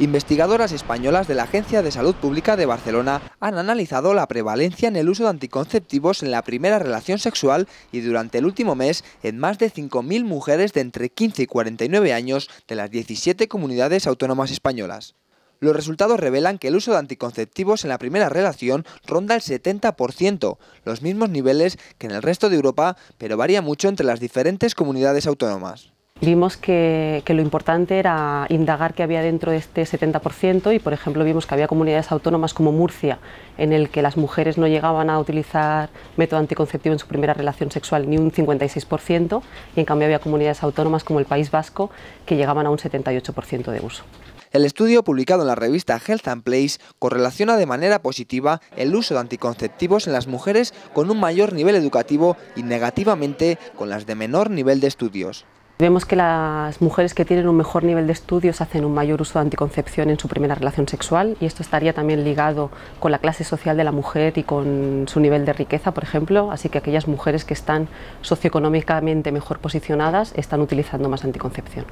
Investigadoras españolas de la Agencia de Salud Pública de Barcelona han analizado la prevalencia en el uso de anticonceptivos en la primera relación sexual y durante el último mes en más de 5.000 mujeres de entre 15 y 49 años de las 17 comunidades autónomas españolas. Los resultados revelan que el uso de anticonceptivos en la primera relación ronda el 70%, los mismos niveles que en el resto de Europa, pero varía mucho entre las diferentes comunidades autónomas vimos que, lo importante era indagar qué había dentro de este 70% y, por ejemplo, vimos que había comunidades autónomas como Murcia, en el que las mujeres no llegaban a utilizar método anticonceptivo en su primera relación sexual ni un 56% y, en cambio, había comunidades autónomas como el País Vasco que llegaban a un 78% de uso. El estudio publicado en la revista Health and Place correlaciona de manera positiva el uso de anticonceptivos en las mujeres con un mayor nivel educativo y negativamente con las de menor nivel de estudios. Vemos que las mujeres que tienen un mejor nivel de estudios hacen un mayor uso de anticoncepción en su primera relación sexual y esto estaría también ligado con la clase social de la mujer y con su nivel de riqueza, por ejemplo, así que aquellas mujeres que están socioeconómicamente mejor posicionadas están utilizando más anticoncepción.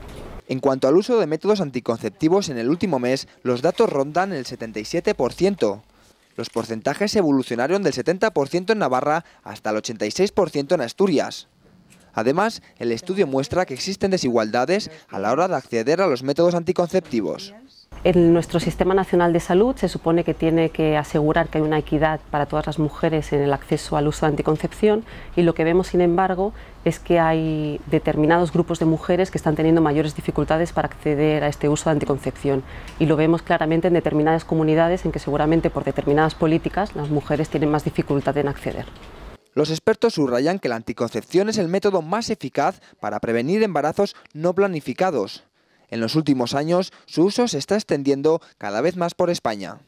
En cuanto al uso de métodos anticonceptivos en el último mes, los datos rondan el 77%. Los porcentajes evolucionaron del 70% en Navarra hasta el 86% en Asturias. Además, el estudio muestra que existen desigualdades a la hora de acceder a los métodos anticonceptivos. En nuestro Sistema Nacional de Salud se supone que tiene que asegurar que hay una equidad para todas las mujeres en el acceso al uso de anticoncepción y lo que vemos, sin embargo, es que hay determinados grupos de mujeres que están teniendo mayores dificultades para acceder a este uso de anticoncepción y lo vemos claramente en determinadas comunidades en que seguramente por determinadas políticas las mujeres tienen más dificultad en acceder. Los expertos subrayan que la anticoncepción es el método más eficaz para prevenir embarazos no planificados. En los últimos años, su uso se está extendiendo cada vez más por España.